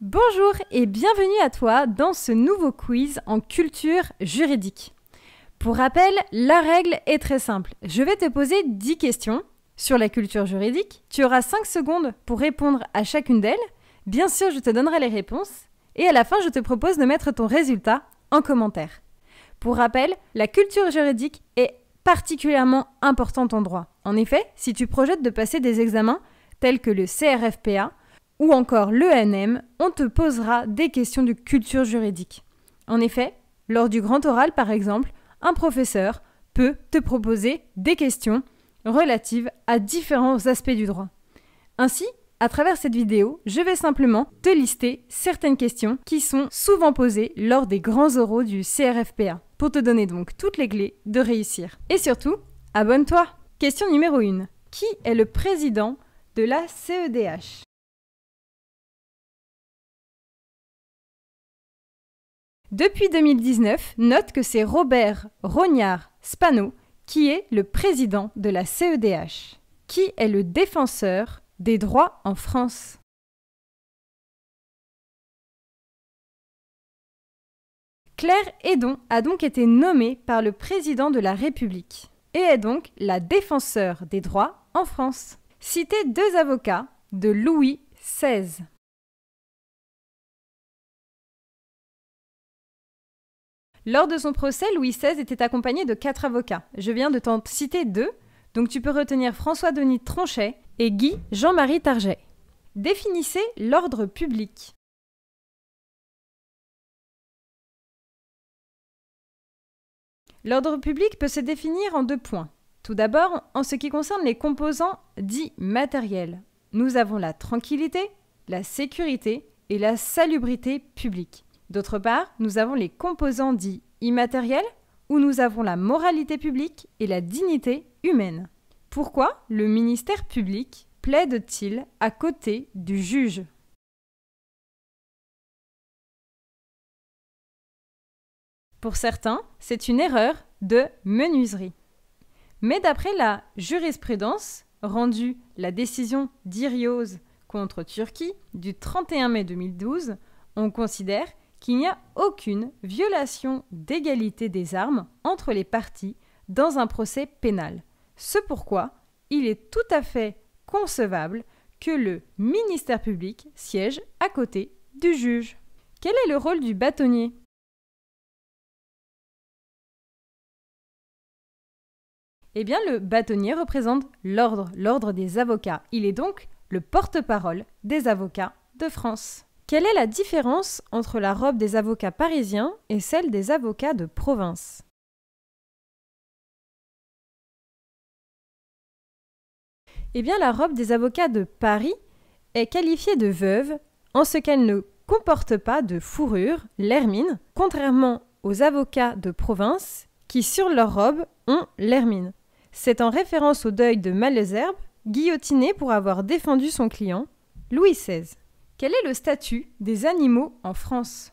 Bonjour et bienvenue à toi dans ce nouveau quiz en culture juridique. Pour rappel, la règle est très simple. Je vais te poser 10 questions sur la culture juridique. Tu auras 5 secondes pour répondre à chacune d'elles. Bien sûr, je te donnerai les réponses. Et à la fin, je te propose de mettre ton résultat en commentaire. Pour rappel, la culture juridique est particulièrement importante en droit. En effet, si tu projettes de passer des examens tels que le CRFPA, ou encore l'ENM, on te posera des questions de culture juridique. En effet, lors du grand oral par exemple, un professeur peut te proposer des questions relatives à différents aspects du droit. Ainsi, à travers cette vidéo, je vais simplement te lister certaines questions qui sont souvent posées lors des grands oraux du CRFPA, pour te donner donc toutes les clés de réussir. Et surtout, abonne-toi Question numéro 1. Qui est le président de la CEDH Depuis 2019, note que c'est Robert Rognard Spano qui est le président de la CEDH, qui est le défenseur des droits en France. Claire Edon a donc été nommée par le président de la République et est donc la défenseur des droits en France. Citez deux avocats de Louis XVI. Lors de son procès, Louis XVI était accompagné de quatre avocats. Je viens de t'en citer deux, donc tu peux retenir François-Denis Tronchet et Guy Jean-Marie Target. Définissez l'ordre public. L'ordre public peut se définir en deux points. Tout d'abord, en ce qui concerne les composants dits matériels, nous avons la tranquillité, la sécurité et la salubrité publique. D'autre part, nous avons les composants dits immatériels, où nous avons la moralité publique et la dignité humaine. Pourquoi le ministère public plaide-t-il à côté du juge Pour certains, c'est une erreur de menuiserie. Mais d'après la jurisprudence rendue la décision d'Iriose contre Turquie du 31 mai 2012, on considère qu'il n'y a aucune violation d'égalité des armes entre les parties dans un procès pénal. Ce pourquoi il est tout à fait concevable que le ministère public siège à côté du juge. Quel est le rôle du bâtonnier Eh bien, le bâtonnier représente l'ordre, l'ordre des avocats. Il est donc le porte-parole des avocats de France. Quelle est la différence entre la robe des avocats parisiens et celle des avocats de province Eh bien, la robe des avocats de Paris est qualifiée de veuve en ce qu'elle ne comporte pas de fourrure, l'hermine, contrairement aux avocats de province qui, sur leur robe, ont l'hermine. C'est en référence au deuil de Malesherbes, guillotiné pour avoir défendu son client, Louis XVI. Quel est le statut des animaux en France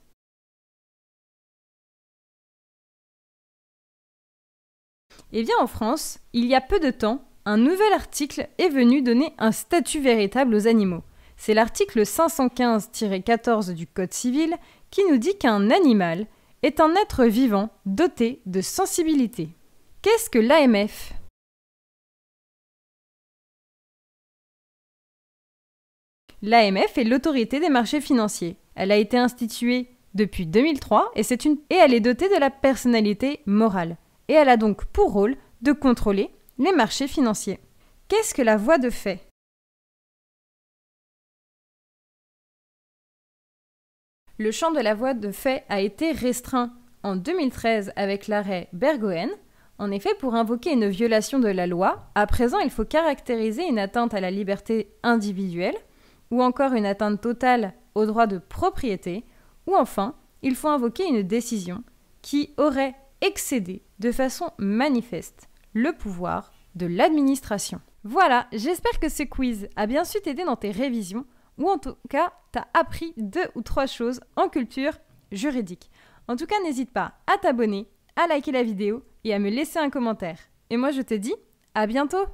Eh bien en France, il y a peu de temps, un nouvel article est venu donner un statut véritable aux animaux. C'est l'article 515-14 du Code civil qui nous dit qu'un animal est un être vivant doté de sensibilité. Qu'est-ce que l'AMF L'AMF est l'autorité des marchés financiers. Elle a été instituée depuis 2003 et, elle est dotée de la personnalité morale. Et elle a donc pour rôle de contrôler les marchés financiers. Qu'est-ce que la voie de fait Le champ de la voie de fait a été restreint en 2013 avec l'arrêt Bergoen. En effet, pour invoquer une violation de la loi, à présent il faut caractériser une atteinte à la liberté individuelle ou encore une atteinte totale au droit de propriété, ou enfin, il faut invoquer une décision qui aurait excédé de façon manifeste le pouvoir de l'administration. Voilà, j'espère que ce quiz a bien su t'aider dans tes révisions, ou en tout cas, t'as appris deux ou trois choses en culture juridique. En tout cas, n'hésite pas à t'abonner, à liker la vidéo et à me laisser un commentaire. Et moi, je te dis à bientôt